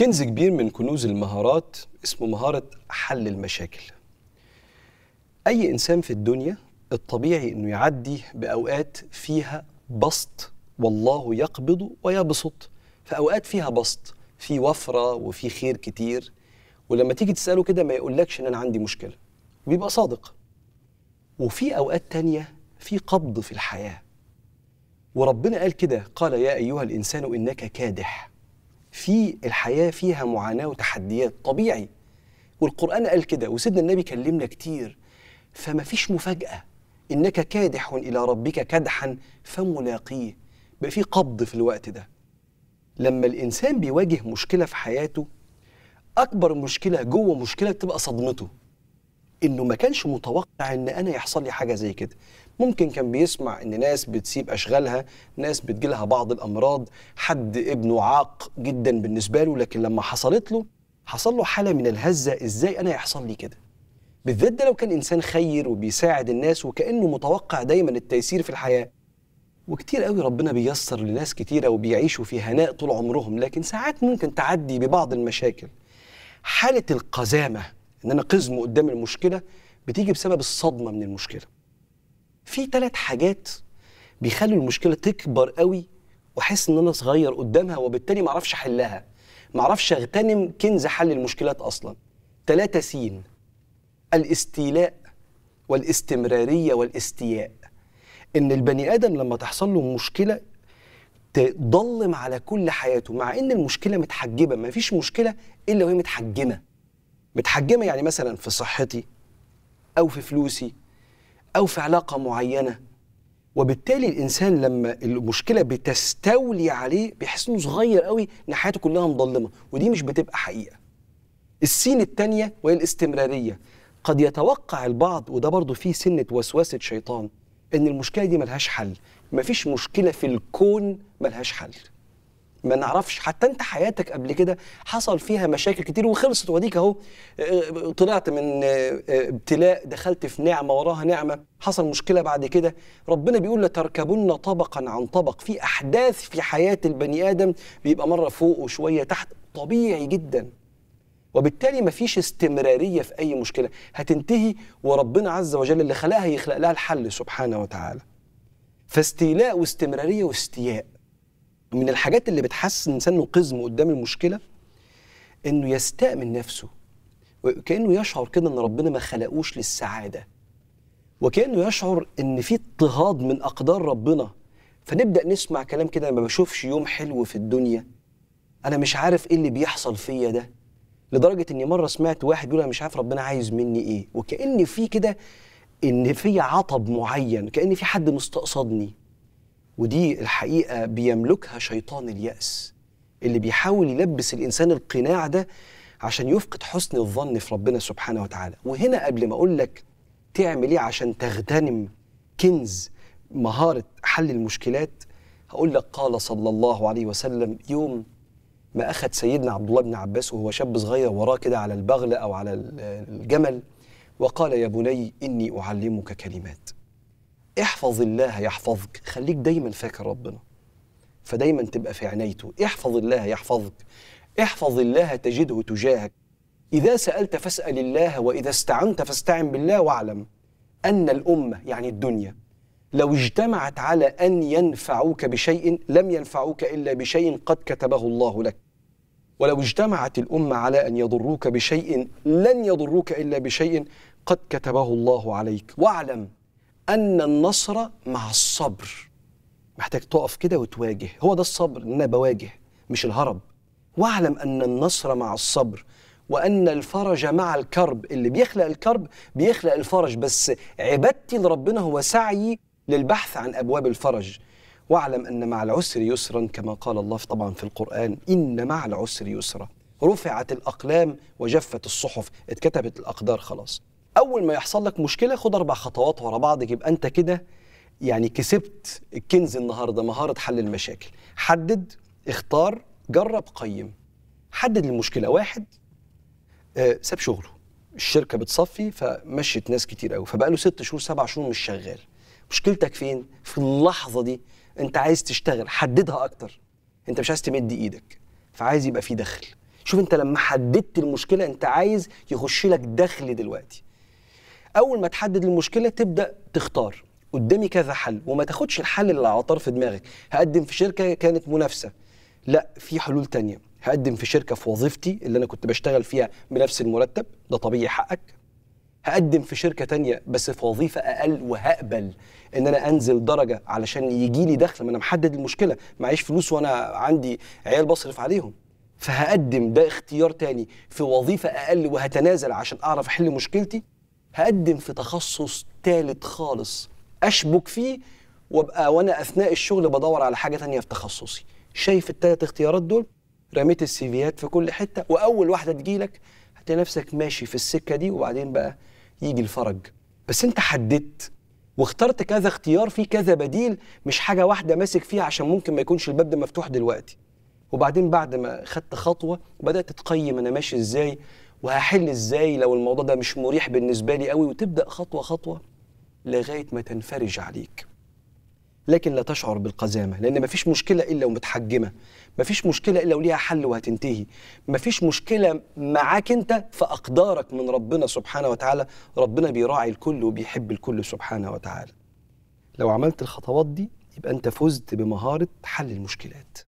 كنز كبير من كنوز المهارات اسمه مهارة حل المشاكل أي إنسان في الدنيا الطبيعي أنه يعدي بأوقات فيها بسط والله يقبض ويبسط فأوقات فيها بسط في وفرة وفي خير كتير ولما تيجي تسأله كده ما يقولكش أن أنا عندي مشكلة بيبقى صادق وفي أوقات تانية في قبض في الحياة وربنا قال كده قال يا أيها الإنسان إنك كادح في الحياه فيها معاناه وتحديات طبيعي والقران قال كده وسيدنا النبي كلمنا كتير فما فيش مفاجاه انك كادح الى ربك كدحا فملاقيه بقى في قبض في الوقت ده لما الانسان بيواجه مشكله في حياته اكبر مشكله جوه مشكله بتبقى صدمته انه ما كانش متوقع ان انا يحصل لي حاجه زي كده ممكن كان بيسمع ان ناس بتسيب اشغالها ناس بتجيلها بعض الامراض حد ابنه عاق جدا بالنسبه له لكن لما حصلت له حصل له حاله من الهزه ازاي انا يحصل لي كده بالذات ده لو كان انسان خير وبيساعد الناس وكانه متوقع دايما التيسير في الحياه وكتير قوي ربنا بييسر لناس كتيره وبيعيشوا في هناء طول عمرهم لكن ساعات ممكن تعدي ببعض المشاكل حاله القزامه ان انا قزم قدام المشكله بتيجي بسبب الصدمه من المشكله في ثلاث حاجات بيخلوا المشكله تكبر قوي واحس ان انا صغير قدامها وبالتالي ما اعرفش احلها ما اعرفش اغتنم كنز حل المشكلات اصلا ثلاثة سين الاستيلاء والاستمرارية والاستياء ان البني ادم لما تحصل له مشكلة تضلم على كل حياته مع ان المشكلة متحجبة ما فيش مشكلة الا وهي متحجمة متحجمه يعني مثلا في صحتي او في فلوسي او في علاقه معينه وبالتالي الانسان لما المشكله بتستولي عليه بيحس انه صغير قوي ان حياته كلها مضلمه ودي مش بتبقى حقيقه السين الثانيه وهي الاستمراريه قد يتوقع البعض وده برضه فيه سنه وسوسه شيطان ان المشكله دي ملهاش حل مفيش مشكله في الكون ملهاش حل ما نعرفش حتى انت حياتك قبل كده حصل فيها مشاكل كتير وخلصت واديك اهو آه، طلعت من آه، آه، ابتلاء دخلت في نعمه وراها نعمه حصل مشكله بعد كده ربنا بيقول لتركبن طبقا عن طبق في احداث في حياه البني ادم بيبقى مره فوق وشويه تحت طبيعي جدا وبالتالي مفيش استمراريه في اي مشكله هتنتهي وربنا عز وجل اللي خلقها يخلق لها الحل سبحانه وتعالى فاستيلاء واستمراريه واستياء من الحاجات اللي بتحسن الانسان من قزمه قدام المشكله انه يستامن نفسه وكانه يشعر كده ان ربنا ما خلقوش للسعاده وكانه يشعر ان في اضطهاد من اقدار ربنا فنبدا نسمع كلام كده انا ما بشوفش يوم حلو في الدنيا انا مش عارف ايه اللي بيحصل فيا ده لدرجه اني مره سمعت واحد بيقول انا مش عارف ربنا عايز مني ايه وكان في كده ان في عطب معين كان في حد مستقصدني ودي الحقيقه بيملكها شيطان الياس اللي بيحاول يلبس الانسان القناع ده عشان يفقد حسن الظن في ربنا سبحانه وتعالى وهنا قبل ما اقول لك تعمل ايه عشان تغتنم كنز مهاره حل المشكلات هقول لك قال صلى الله عليه وسلم يوم ما اخذ سيدنا عبد الله بن عباس وهو شاب صغير وراه كده على البغل او على الجمل وقال يا بني اني اعلمك كلمات احفظ الله يحفظك خليك دايما فاكر ربنا فدايما تبقى في عنايته احفظ الله يحفظك احفظ الله تجده تجاهك إذا سألت فاسأل الله وإذا استعنت فاستعن بالله واعلم أن الأمة يعني الدنيا لو اجتمعت على أن ينفعوك بشيء لم ينفعوك إلا بشيء قد كتبه الله لك ولو اجتمعت الأمة على أن يضروك بشيء لن يضروك إلا بشيء قد كتبه الله عليك واعلم ان النصر مع الصبر محتاج تقف كده وتواجه هو ده الصبر ان انا بواجه مش الهرب واعلم ان النصر مع الصبر وان الفرج مع الكرب اللي بيخلق الكرب بيخلق الفرج بس عبادتي لربنا هو سعيي للبحث عن ابواب الفرج واعلم ان مع العسر يسرا كما قال الله طبعا في القران ان مع العسر يسرا رفعت الاقلام وجفت الصحف اتكتبت الاقدار خلاص اول ما يحصل لك مشكله خد اربع خطوات ورا بعض يبقى انت كده يعني كسبت الكنز النهارده مهاره حل المشاكل حدد اختار جرب قيم حدد المشكله واحد آه ساب شغله الشركه بتصفي فمشيت ناس كتير قوي فبقى له ست شهور سبع شهور مش شغال مشكلتك فين في اللحظه دي انت عايز تشتغل حددها اكتر انت مش عايز تمد ايدك فعايز يبقى في دخل شوف انت لما حددت المشكله انت عايز يخش لك دخل دلوقتي اول ما تحدد المشكله تبدا تختار قدامي كذا حل وما تاخدش الحل اللي على طرف دماغك هقدم في شركه كانت منافسه لا في حلول تانية هقدم في شركه في وظيفتي اللي انا كنت بشتغل فيها بنفس المرتب ده طبيعي حقك هقدم في شركه تانية بس في وظيفه اقل وهقبل ان انا انزل درجه علشان يجي لي دخل ما انا محدد المشكله معيش فلوس وانا عندي عيال بصرف عليهم فهقدم ده اختيار تاني في وظيفه اقل وهتنازل عشان اعرف احل مشكلتي هقدم في تخصص تالت خالص اشبك فيه وابقى وانا اثناء الشغل بدور على حاجه تانية في تخصصي شايف التلات اختيارات دول رميت السيفيات في كل حته واول واحده تجيلك هتلاقي نفسك ماشي في السكه دي وبعدين بقى يجي الفرج بس انت حددت واخترت كذا اختيار في كذا بديل مش حاجه واحده ماسك فيها عشان ممكن ما يكونش الباب ده مفتوح دلوقتي وبعدين بعد ما خدت خطوه وبدات تقيم انا ماشي ازاي وهحل ازاي لو الموضوع ده مش مريح بالنسبه لي قوي وتبدا خطوه خطوه لغايه ما تنفرج عليك لكن لا تشعر بالقزامه لان مفيش مشكله الا ومتحجمه مفيش مشكله الا وليها حل وهتنتهي مفيش مشكله معاك انت فاقدارك من ربنا سبحانه وتعالى ربنا بيراعي الكل وبيحب الكل سبحانه وتعالى لو عملت الخطوات دي يبقى انت فزت بمهاره حل المشكلات